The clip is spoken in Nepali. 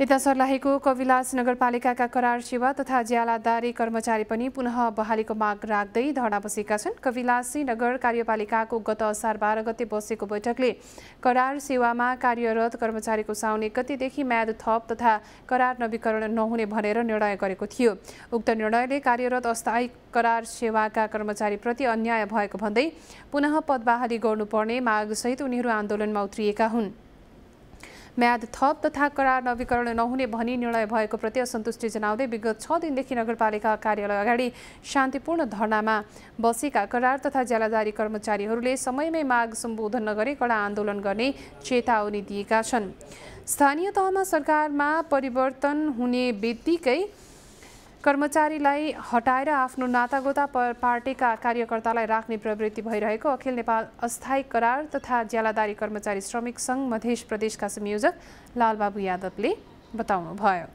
यता सर्लाहीको कविलास नगरपालिकाका करार सेवा तथा ज्यालादारी कर्मचारी पनि पुनः बहालीको माग राख्दै धरना बसेका छन् कविलासी नगर कार्यपालिकाको गत असार बाह्र गते बसेको बैठकले करार सेवामा कार्यरत कर्मचारीको साउने गतिदेखि म्याद थप तथा करार नवीकरण नहुने भनेर निर्णय गरेको थियो उक्त निर्णयले कार्यरत अस्थायी करार सेवाका कर्मचारीप्रति अन्याय भएको भन्दै पुनः पदबहाली गर्नुपर्ने मागसहित उनीहरू आन्दोलनमा उत्रिएका हुन् म्याद थप तथा करार नवीकरण नहुने भनी निर्णय भएको प्रति असन्तुष्टि जनाउँदै विगत छ दिनदेखि नगरपालिका कार्यालय अगाडि शान्तिपूर्ण धरनामा बसेका करार तथा ज्यालादारी कर्मचारीहरूले समयमै माग सम्बोधन नगरी कडा आन्दोलन गर्ने चेतावनी दिएका छन् स्थानीय तहमा सरकारमा परिवर्तन हुने बित्तिकै कर्मचारीलाई हटाएर आफ्नो नातागोता पार्टीका कार्यकर्तालाई राख्ने प्रवृत्ति भइरहेको अखिल नेपाल अस्थायी करार तथा ज्यालादारी कर्मचारी श्रमिक सङ्घ मधेस प्रदेशका संयोजक लालबाबु यादवले बताउनुभयो